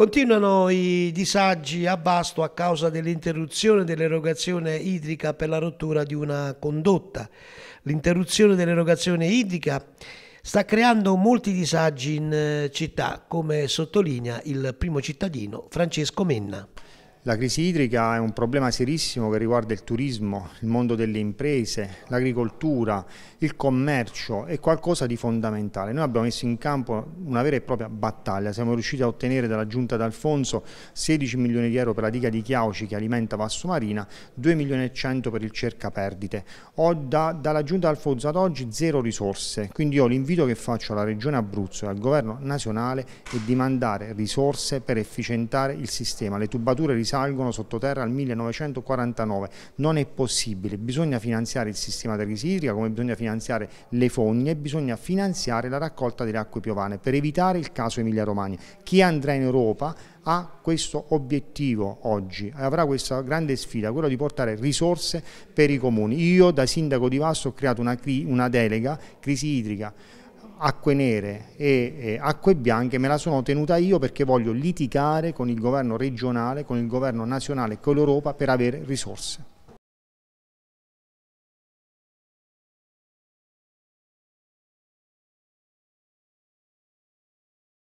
Continuano i disagi a Basto a causa dell'interruzione dell'erogazione idrica per la rottura di una condotta. L'interruzione dell'erogazione idrica sta creando molti disagi in eh, città, come sottolinea il primo cittadino Francesco Menna. La crisi idrica è un problema serissimo che riguarda il turismo, il mondo delle imprese, l'agricoltura, il commercio, è qualcosa di fondamentale. Noi abbiamo messo in campo una vera e propria battaglia, siamo riusciti a ottenere dalla Giunta d'Alfonso 16 milioni di euro per la diga di Chiauci che alimenta Vasso Marina, 2 milioni e 100 per il cerca perdite. Ho da, dalla Giunta d'Alfonso ad oggi zero risorse, quindi io l'invito che faccio alla Regione Abruzzo e al Governo nazionale è di mandare risorse per efficientare il sistema, le tubature risorse risalgono sottoterra al 1949. Non è possibile, bisogna finanziare il sistema di terrisiria, come bisogna finanziare le fogne, e bisogna finanziare la raccolta delle acque piovane per evitare il caso Emilia-Romagna. Chi andrà in Europa ha questo obiettivo oggi, avrà questa grande sfida, quella di portare risorse per i comuni. Io da sindaco di Vasto ho creato una, una delega crisi idrica acque nere e, e acque bianche me la sono tenuta io perché voglio litigare con il governo regionale, con il governo nazionale e con l'Europa per avere risorse.